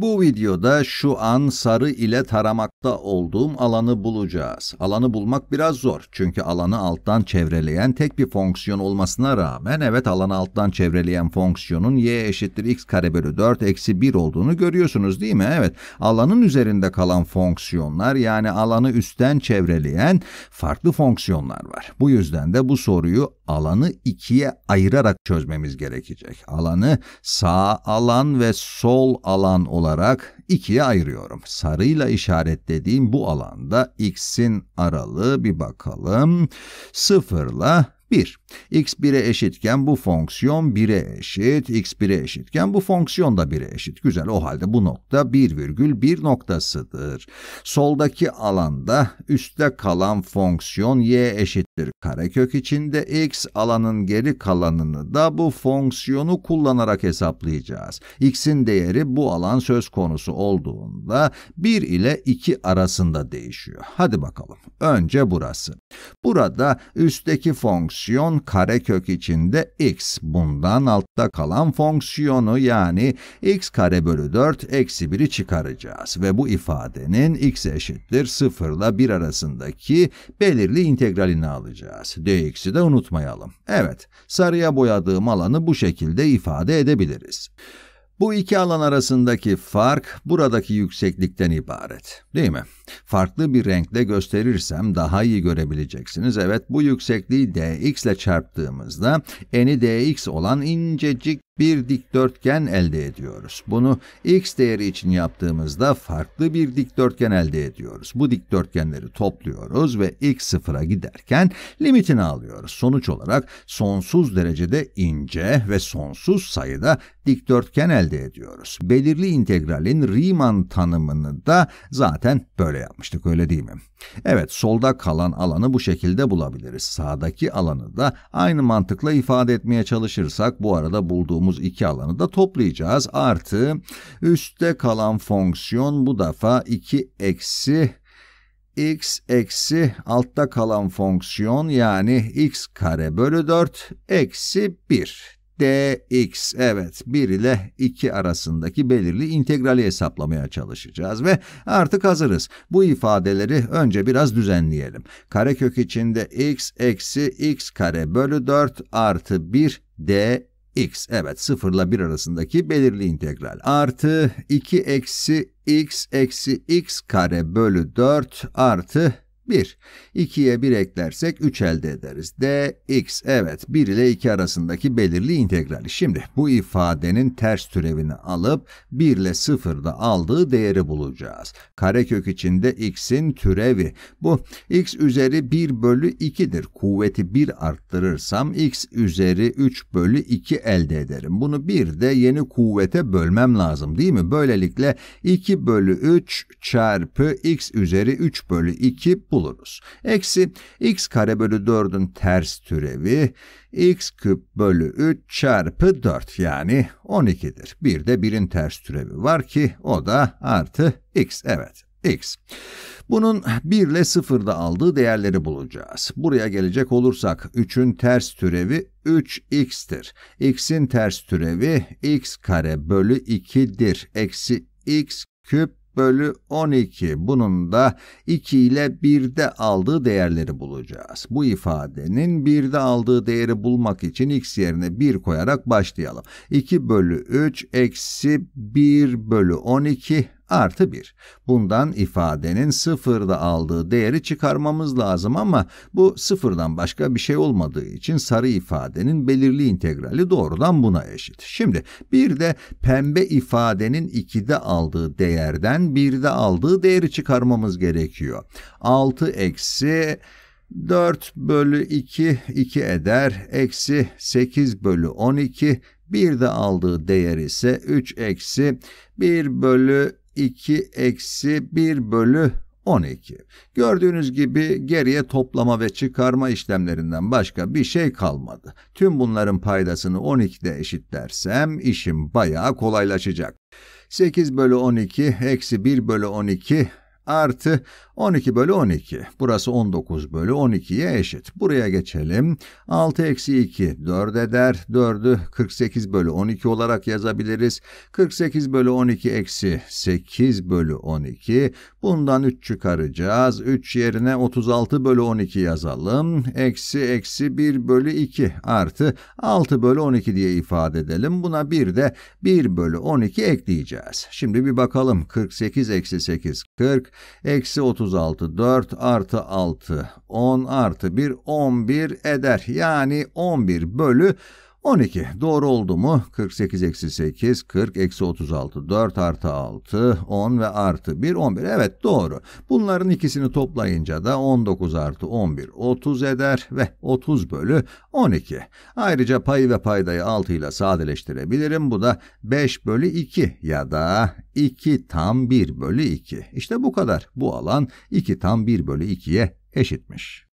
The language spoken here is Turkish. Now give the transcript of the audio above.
Bu videoda şu an sarı ile taramakta olduğum alanı bulacağız. Alanı bulmak biraz zor çünkü alanı alttan çevreleyen tek bir fonksiyon olmasına rağmen evet alanı alttan çevreleyen fonksiyonun y eşittir x kare bölü 4 eksi 1 olduğunu görüyorsunuz değil mi? Evet alanın üzerinde kalan fonksiyonlar yani alanı üstten çevreleyen farklı fonksiyonlar var. Bu yüzden de bu soruyu alanı ikiye ayırarak çözmemiz gerekecek. Alanı sağ alan ve sol alan olarak olarak ikiye ayırıyorum. Sarıyla işaretlediğim bu alanda x'in aralığı bir bakalım. Sıfırla 1. x 1'e eşitken bu fonksiyon 1'e eşit, x 1'e eşitken bu fonksiyon da 1'e eşit. Güzel o halde bu nokta 1,1 noktasıdır. Soldaki alanda üstte kalan fonksiyon y eşittir karekök içinde x alanın geri kalanını da bu fonksiyonu kullanarak hesaplayacağız. x'in değeri bu alan söz konusu olduğunda 1 ile 2 arasında değişiyor. Hadi bakalım. Önce burası. Burada üstteki fonksiyon fonksiyon karekök içinde x. Bundan altta kalan fonksiyonu yani x kare bölü 4 eksi 1'i çıkaracağız ve bu ifadenin x eşittir 0 ile 1 arasındaki belirli integralini alacağız. dx'i de unutmayalım. Evet, sarıya boyadığım alanı bu şekilde ifade edebiliriz. Bu iki alan arasındaki fark buradaki yükseklikten ibaret. Değil mi? Farklı bir renkle gösterirsem daha iyi görebileceksiniz. Evet bu yüksekliği dx ile çarptığımızda eni dx olan incecik bir dikdörtgen elde ediyoruz. Bunu x değeri için yaptığımızda farklı bir dikdörtgen elde ediyoruz. Bu dikdörtgenleri topluyoruz ve x sıfıra giderken limitini alıyoruz. Sonuç olarak sonsuz derecede ince ve sonsuz sayıda dikdörtgen elde ediyoruz. Belirli integralin Riemann tanımını da zaten böyle yapmıştık öyle değil mi? Evet solda kalan alanı bu şekilde bulabiliriz. Sağdaki alanı da aynı mantıkla ifade etmeye çalışırsak bu arada bulduğumuz bulduğumuz iki alanı da toplayacağız. Artı üstte kalan fonksiyon bu defa 2 eksi x eksi altta kalan fonksiyon yani x kare bölü 4 eksi 1 dx evet 1 ile 2 arasındaki belirli integrali hesaplamaya çalışacağız ve artık hazırız. Bu ifadeleri önce biraz düzenleyelim. Karekök içinde x eksi x kare bölü 4 artı 1 d x evet sıfırla bir arasındaki belirli integral artı 2 eksi x eksi x kare bölü 4 artı 1. 2'ye 1 eklersek 3 elde ederiz. dx evet 1 ile 2 arasındaki belirli integrali. Şimdi bu ifadenin ters türevini alıp 1 ile 0'da aldığı değeri bulacağız. Karekök içinde x'in türevi. Bu x üzeri 1 bölü 2'dir. Kuvveti 1 arttırırsam x üzeri 3 bölü 2 elde ederim. Bunu bir de yeni kuvvete bölmem lazım değil mi? Böylelikle 2 bölü 3 çarpı x üzeri 3 bölü 2 bu buluruz. Eksi x kare bölü 4'ün ters türevi x küp bölü 3 çarpı 4 yani 12'dir. Bir de 1'in ters türevi var ki o da artı x evet x. Bunun 1 ile 0'da aldığı değerleri bulacağız. Buraya gelecek olursak 3'ün ters türevi 3x'tir. x'in ters türevi x kare bölü 2'dir. Eksi x küp bölü 12. Bunun da 2 ile 1'de aldığı değerleri bulacağız. Bu ifadenin 1'de aldığı değeri bulmak için x yerine 1 koyarak başlayalım. 2 bölü 3 eksi 1 bölü 12 artı 1. Bundan ifadenin sıfırda aldığı değeri çıkarmamız lazım ama bu sıfırdan başka bir şey olmadığı için sarı ifadenin belirli integrali doğrudan buna eşit. Şimdi bir de pembe ifadenin 2'de aldığı değerden 1'de aldığı değeri çıkarmamız gerekiyor. 6 eksi 4 bölü 2 2 eder. Eksi 8 bölü 12 bir de aldığı değer ise 3 eksi 1 bölü 2 eksi 1 bölü 12. Gördüğünüz gibi geriye toplama ve çıkarma işlemlerinden başka bir şey kalmadı. Tüm bunların paydasını 12'de eşitlersem işim bayağı kolaylaşacak. 8 bölü 12 eksi 1 bölü 12 artı 12 bölü 12. Burası 19 bölü 12'ye eşit. Buraya geçelim. 6 eksi 2 4 eder. 4'ü 48 bölü 12 olarak yazabiliriz. 48 bölü 12 eksi 8 bölü 12. Bundan 3 çıkaracağız. 3 yerine 36 bölü 12 yazalım. Eksi eksi 1 bölü 2 artı 6 bölü 12 diye ifade edelim. Buna bir de 1 bölü 12 ekleyeceğiz. Şimdi bir bakalım. 48 eksi 8 40. Eksi 36, 4 artı 6, 10 artı 1, 11 eder. Yani 11 bölü 12. Doğru oldu mu? 48 eksi 8, 40 eksi 36, 4 artı 6, 10 ve artı 1, 11. Evet doğru. Bunların ikisini toplayınca da 19 artı 11, 30 eder ve 30 bölü 12. Ayrıca payı ve paydayı 6 ile sadeleştirebilirim. Bu da 5 bölü 2 ya da 2 tam 1 bölü 2. İşte bu kadar. Bu alan 2 tam 1 bölü 2'ye eşitmiş.